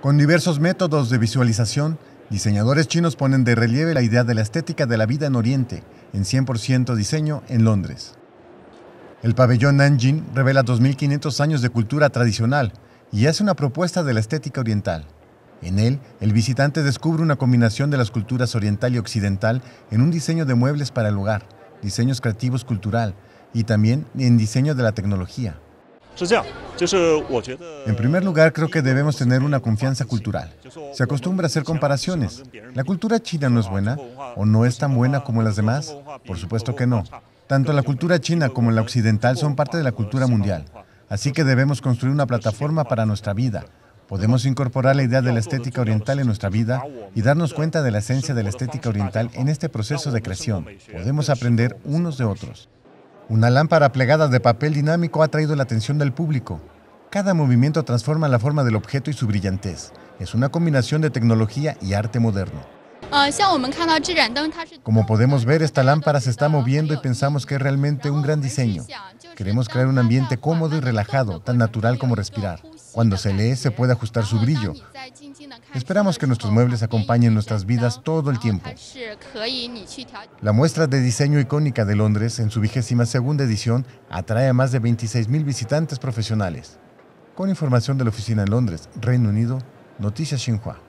Con diversos métodos de visualización, diseñadores chinos ponen de relieve la idea de la estética de la vida en Oriente, en 100% diseño en Londres. El pabellón Nanjing revela 2.500 años de cultura tradicional y hace una propuesta de la estética oriental. En él, el visitante descubre una combinación de las culturas oriental y occidental en un diseño de muebles para el hogar, diseños creativos cultural y también en diseño de la tecnología. En primer lugar, creo que debemos tener una confianza cultural. Se acostumbra a hacer comparaciones. ¿La cultura china no es buena o no es tan buena como las demás? Por supuesto que no. Tanto la cultura china como la occidental son parte de la cultura mundial. Así que debemos construir una plataforma para nuestra vida. Podemos incorporar la idea de la estética oriental en nuestra vida y darnos cuenta de la esencia de la estética oriental en este proceso de creación. Podemos aprender unos de otros. Una lámpara plegada de papel dinámico ha atraído la atención del público. Cada movimiento transforma la forma del objeto y su brillantez. Es una combinación de tecnología y arte moderno. Como podemos ver, esta lámpara se está moviendo y pensamos que es realmente un gran diseño. Queremos crear un ambiente cómodo y relajado, tan natural como respirar. Cuando se lee se puede ajustar su brillo. Esperamos que nuestros muebles acompañen nuestras vidas todo el tiempo. La muestra de diseño icónica de Londres en su vigésima segunda edición atrae a más de 26.000 visitantes profesionales. Con información de la oficina en Londres, Reino Unido, Noticias Xinhua.